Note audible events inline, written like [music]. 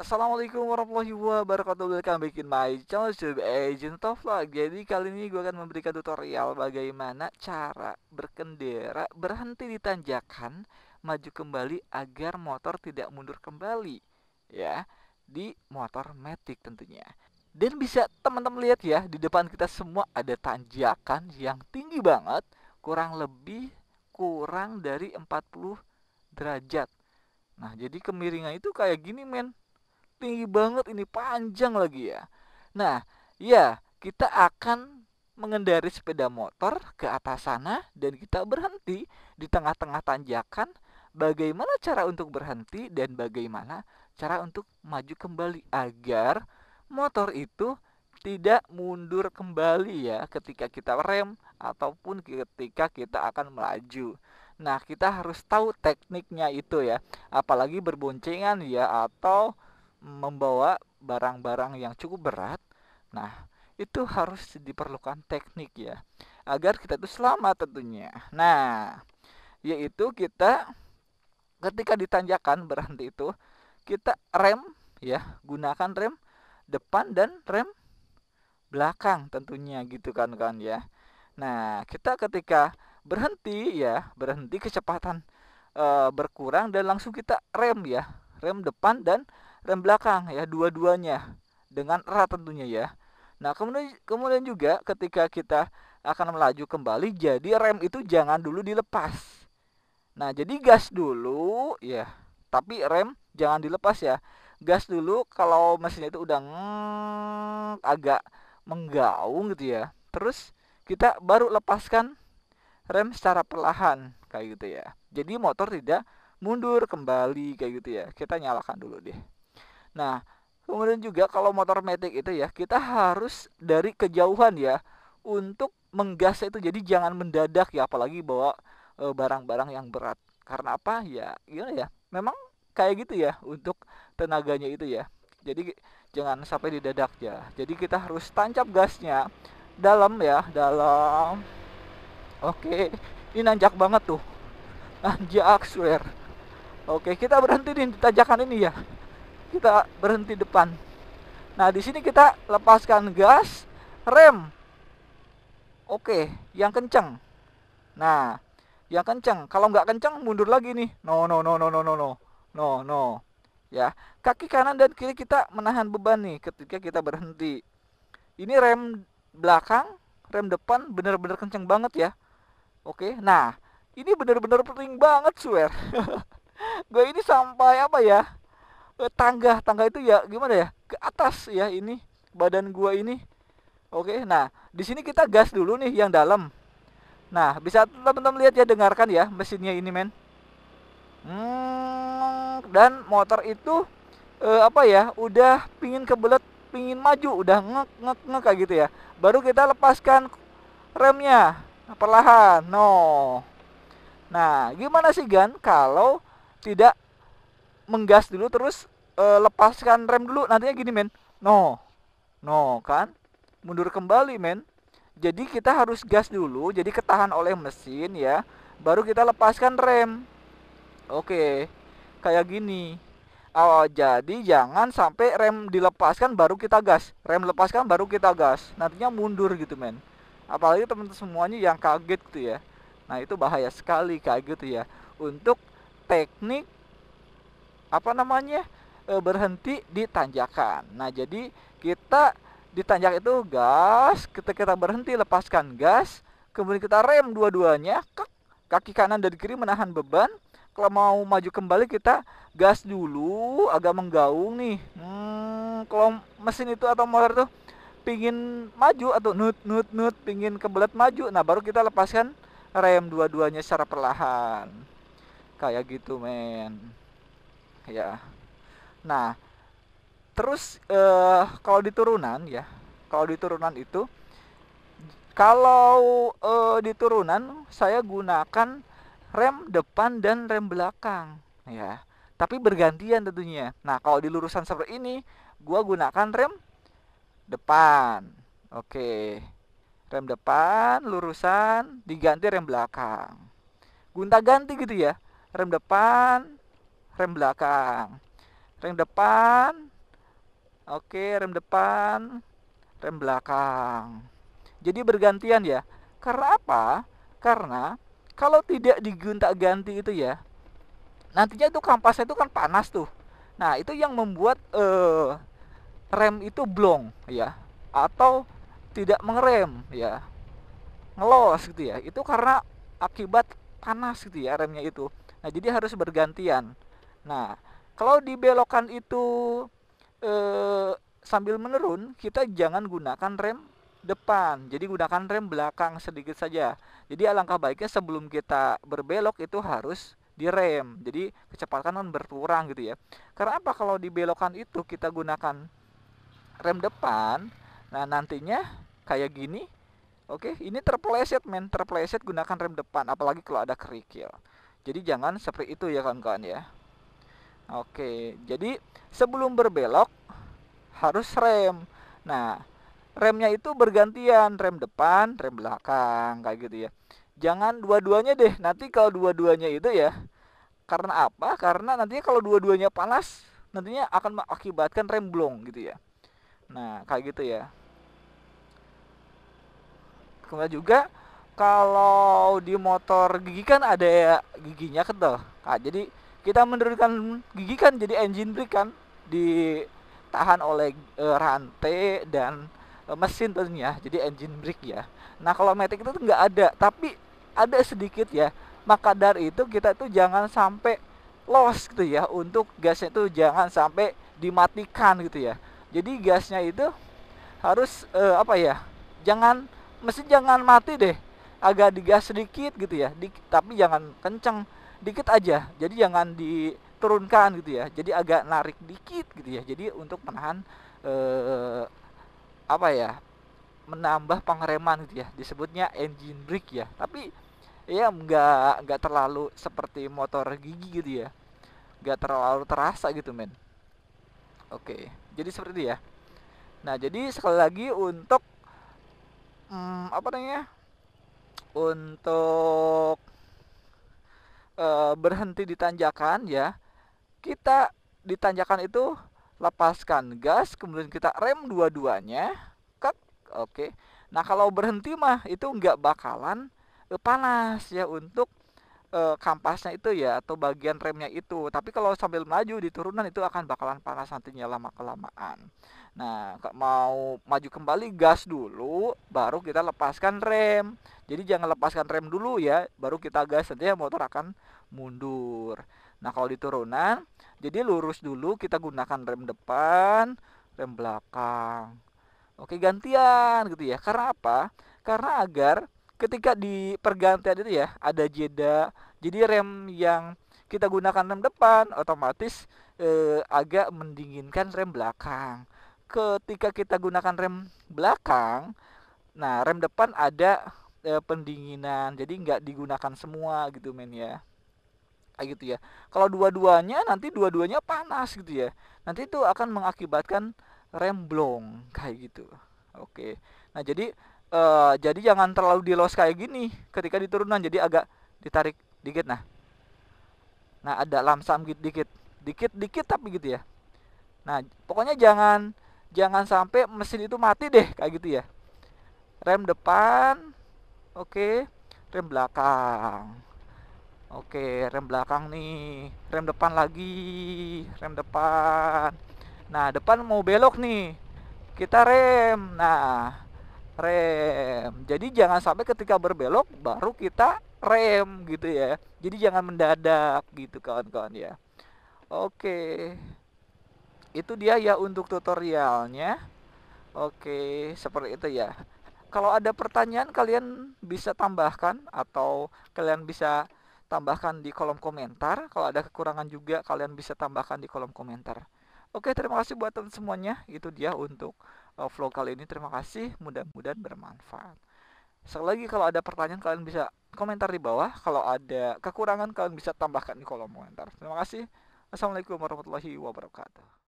Assalamualaikum warahmatullahi wabarakatuh Welcome back in my channel YouTube Agent of Jadi kali ini gue akan memberikan tutorial bagaimana cara berkendara berhenti di tanjakan Maju kembali agar motor tidak mundur kembali Ya di motor matic tentunya Dan bisa teman-teman lihat ya di depan kita semua ada tanjakan yang tinggi banget Kurang lebih kurang dari 40 derajat Nah jadi kemiringan itu kayak gini men tinggi banget ini panjang lagi ya nah ya kita akan mengendari sepeda motor ke atas sana dan kita berhenti di tengah-tengah tanjakan bagaimana cara untuk berhenti dan bagaimana cara untuk maju kembali agar motor itu tidak mundur kembali ya ketika kita rem ataupun ketika kita akan melaju. Nah, kita harus tahu tekniknya itu ya. Apalagi berboncengan ya atau membawa barang-barang yang cukup berat. Nah, itu harus diperlukan teknik ya, agar kita itu selamat tentunya. Nah, yaitu kita ketika ditanjakan berhenti itu kita rem ya, gunakan rem depan dan rem belakang tentunya gitu kan kan ya. Nah, kita ketika berhenti ya, berhenti kecepatan e, berkurang dan langsung kita rem ya, rem depan dan rem belakang ya dua-duanya dengan erat tentunya ya. Nah, kemudian kemudian juga ketika kita akan melaju kembali jadi rem itu jangan dulu dilepas. Nah, jadi gas dulu ya, tapi rem jangan dilepas ya. Gas dulu kalau mesinnya itu udah ngeng, agak menggaung gitu ya. Terus kita baru lepaskan rem secara perlahan kayak gitu ya. Jadi motor tidak mundur kembali kayak gitu ya. Kita nyalakan dulu deh. Nah, kemudian juga kalau motor metik itu ya, kita harus dari kejauhan ya untuk menggas itu. Jadi jangan mendadak ya apalagi bawa eh, barang-barang yang berat. Karena apa? Ya, gimana ya? Memang kayak gitu ya untuk tenaganya itu ya. Jadi jangan sampai didadak ya. Jadi kita harus tancap gasnya dalam ya, dalam. Oke, ini nanjak banget tuh. Nanjak swear. Oke, kita berhenti nih di tanjakan ini ya kita berhenti depan. Nah, di sini kita lepaskan gas, rem. Oke, yang kencang. Nah, yang kencang. Kalau nggak kencang, mundur lagi nih. No, no, no, no, no, no, no, no, no. Ya, kaki kanan dan kiri kita menahan beban nih ketika kita berhenti. Ini rem belakang, rem depan bener-bener kenceng banget ya. Oke, nah ini bener-bener penting banget, swear. [laughs] gue ini sampai apa ya? tangga eh, tangga itu ya gimana ya ke atas ya ini badan gua ini oke nah di sini kita gas dulu nih yang dalam nah bisa teman-teman lihat ya dengarkan ya mesinnya ini men hmm, dan motor itu eh, apa ya udah pingin kebelet pingin maju udah ngek ngek ngek kayak gitu ya baru kita lepaskan remnya perlahan no nah gimana sih Gan kalau tidak menggas dulu terus uh, lepaskan rem dulu nantinya gini men no no kan mundur kembali men jadi kita harus gas dulu jadi ketahan oleh mesin ya baru kita lepaskan rem oke kayak gini Oh, jadi jangan sampai rem dilepaskan baru kita gas. Rem lepaskan baru kita gas. Nantinya mundur gitu, men. Apalagi teman-teman semuanya yang kaget gitu ya. Nah, itu bahaya sekali kaget gitu ya. Untuk teknik apa namanya? e, berhenti di tanjakan. Nah, jadi kita di tanjakan itu gas, kita kita berhenti lepaskan gas, kemudian kita rem dua-duanya, kaki kanan dan kiri menahan beban. Kalau mau maju kembali kita gas dulu agak menggaung nih. Hmm, kalau mesin itu atau motor itu pingin maju atau nut nut nut pingin kebelet maju, nah baru kita lepaskan rem dua-duanya secara perlahan. Kayak gitu, men. Ya. Nah, terus uh, kalau di turunan ya, kalau di turunan itu kalau uh, di turunan saya gunakan rem depan dan rem belakang ya, tapi bergantian tentunya. Nah, kalau di lurusan seperti ini gua gunakan rem depan. Oke. Rem depan, lurusan, diganti rem belakang. Gunta-ganti gitu ya. Rem depan, rem belakang rem depan oke rem depan rem belakang jadi bergantian ya karena apa karena kalau tidak digonta-ganti itu ya nantinya itu kampasnya itu kan panas tuh nah itu yang membuat uh, rem itu blong ya atau tidak mengerem ya ngelos gitu ya itu karena akibat panas gitu ya remnya itu nah jadi harus bergantian nah kalau di belokan itu eh, sambil menurun, kita jangan gunakan rem depan. Jadi gunakan rem belakang sedikit saja. Jadi alangkah baiknya sebelum kita berbelok itu harus direm. Jadi kecepatan kan berkurang gitu ya. Karena apa kalau di belokan itu kita gunakan rem depan, nah nantinya kayak gini Oke, ini terpleset men, terpleset gunakan rem depan apalagi kalau ada kerikil. Jadi jangan seperti itu ya kawan-kawan ya. Oke, jadi sebelum berbelok harus rem. Nah, remnya itu bergantian, rem depan, rem belakang kayak gitu ya. Jangan dua-duanya deh. Nanti kalau dua-duanya itu ya karena apa? Karena nantinya kalau dua-duanya panas, nantinya akan mengakibatkan rem blong gitu ya. Nah, kayak gitu ya. Kemudian juga kalau di motor gigi kan ada ya giginya kental. Nah, jadi kita menurunkan gigi kan jadi engine brake kan ditahan oleh e, rantai dan e, mesin tentunya jadi engine brake ya nah kalau matic itu nggak ada tapi ada sedikit ya maka dari itu kita tuh jangan sampai lost gitu ya untuk gasnya itu jangan sampai dimatikan gitu ya jadi gasnya itu harus e, apa ya jangan mesin jangan mati deh agak digas sedikit gitu ya di, tapi jangan kenceng dikit aja jadi jangan diturunkan gitu ya jadi agak narik dikit gitu ya jadi untuk menahan eh, apa ya menambah pengereman gitu ya disebutnya engine brake ya tapi ya nggak nggak terlalu seperti motor gigi gitu ya nggak terlalu terasa gitu men oke jadi seperti itu ya nah jadi sekali lagi untuk hmm, apa namanya untuk e, berhenti di tanjakan ya kita di tanjakan itu lepaskan gas kemudian kita rem dua-duanya kek oke nah kalau berhenti mah itu nggak bakalan eh, panas ya untuk uh, kampasnya itu ya atau bagian remnya itu tapi kalau sambil melaju di turunan itu akan bakalan panas nantinya lama kelamaan nah mau maju kembali gas dulu baru kita lepaskan rem jadi jangan lepaskan rem dulu ya baru kita gas nanti ya motor akan mundur nah kalau di turunan jadi lurus dulu kita gunakan rem depan rem belakang Oke gantian gitu ya. Karena apa? Karena agar ketika di pergantian itu ya ada jeda jadi rem yang kita gunakan rem depan otomatis eh, agak mendinginkan rem belakang ketika kita gunakan rem belakang nah rem depan ada eh, pendinginan jadi nggak digunakan semua gitu men ya kayak gitu ya kalau dua-duanya nanti dua-duanya panas gitu ya nanti itu akan mengakibatkan rem blong kayak gitu oke nah jadi uh, jadi jangan terlalu di los kayak gini ketika di turunan jadi agak ditarik dikit nah nah ada lamsam gitu dikit dikit dikit tapi gitu ya nah pokoknya jangan jangan sampai mesin itu mati deh kayak gitu ya rem depan oke okay. rem belakang oke okay, rem belakang nih rem depan lagi rem depan nah depan mau belok nih kita rem nah rem. Jadi jangan sampai ketika berbelok baru kita rem gitu ya. Jadi jangan mendadak gitu kawan-kawan ya. Oke. Itu dia ya untuk tutorialnya. Oke, seperti itu ya. Kalau ada pertanyaan kalian bisa tambahkan atau kalian bisa tambahkan di kolom komentar. Kalau ada kekurangan juga kalian bisa tambahkan di kolom komentar. Oke, terima kasih buat teman semuanya. Itu dia untuk eh, vlog kali ini. Terima kasih, mudah-mudahan bermanfaat. Sekali lagi kalau ada pertanyaan kalian bisa komentar di bawah. Kalau ada kekurangan kalian bisa tambahkan di kolom komentar. Terima kasih. Assalamualaikum warahmatullahi wabarakatuh.